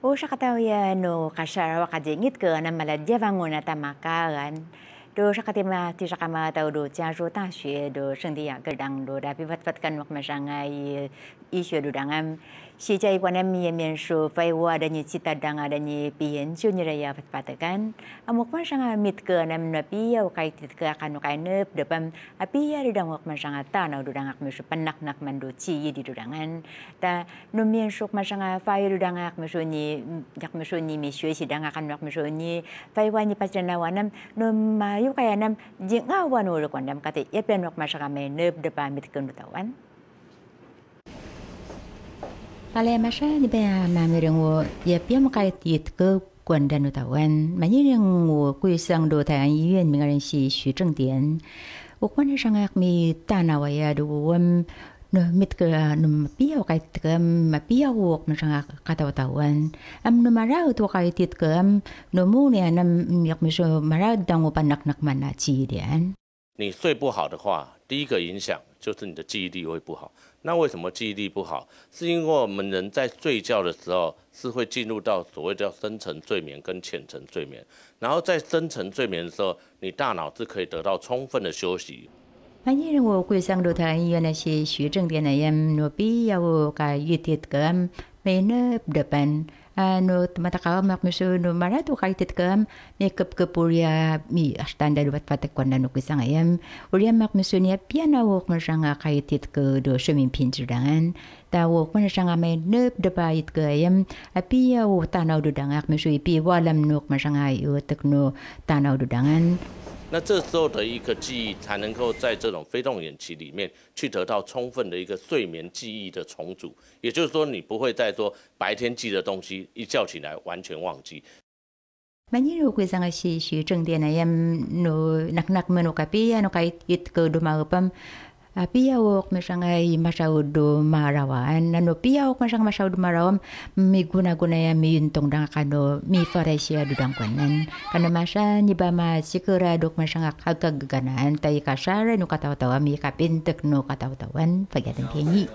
Oh, sa ya no, kasarawa ka jengit ka na maladyavang una makan. Kan? Do sa katima, ti sa kama tau do ta she do sendiya gedang do. Dapi pat pat kan wak masangay isyo do dangam. Si jai wanam mi shu fai wa da cita dang ada ni piyen chu ni raya pat patakan. Amuk man sanga mit ke nam na pi ya kai tit ke akan kai ne depam api ya di dang man ta na du dangak mi shu penak nak man do chi yi di du dangan. Ta no mien shu man sanga fai du dangak shu ni yak shu ni mi shu si dang akan wak mi shu ni fai wa ni pat na wanam num ma yu kai nam jing a wa no ru kwandam kate ya pen wak man me nep depam mit ke nu 阿雷玛莎，你别啊！妈咪让我也别莫快点去关掉那台弯。妈咪让我桂山到台湾医院，那个人是徐正典。我关那上阿没大那玩意儿的弯，那没得个，没必要该得，没必要关那上阿关掉那台弯。俺们没来，都快点去。俺们没呢，俺们有没说没来，当个盘那那蛮难的呀。你睡不好的话。第一个影响就是你的记忆力会不好。那为什么记忆力不好？是因为我们人在睡觉的时候是会进入到所谓的深层睡眠跟浅层睡眠，然后在深层睡眠的时候，你大脑是可以得到充分的休息。Anu tempat kau mak musuh nu mara tu kali tetkam makeup ke mi ashtan dari wat patek kuan danu ayam. Uria mak musuh niya piana wok mersang a kali tetke do shumin pin jurangan. Ta wok mersang a me nep depa it ke ayam. tanau dudang ak musuh ipi walam nuk mersang a iu tekno tanau dudangan. 那这时候的一个记忆才能够在这种非动眼期里面去得到充分的一个睡眠记忆的重组，也就是说你不会在说白天记的东西一叫起来完全忘记。每年有贵乡个戏曲盛典呢，也诺那那们诺个表演诺个一个多万个番。pia wok mesangai masaudu marawan nano pia wok masang masaudu marawan mi guna guna ya mi untung dang kano mi faresia dudang konan kano masa nyiba ma sikura dok masang kagaganan tai kasara nu katawa tawa mi kapintek nu katawa tawan pagiatan kenyi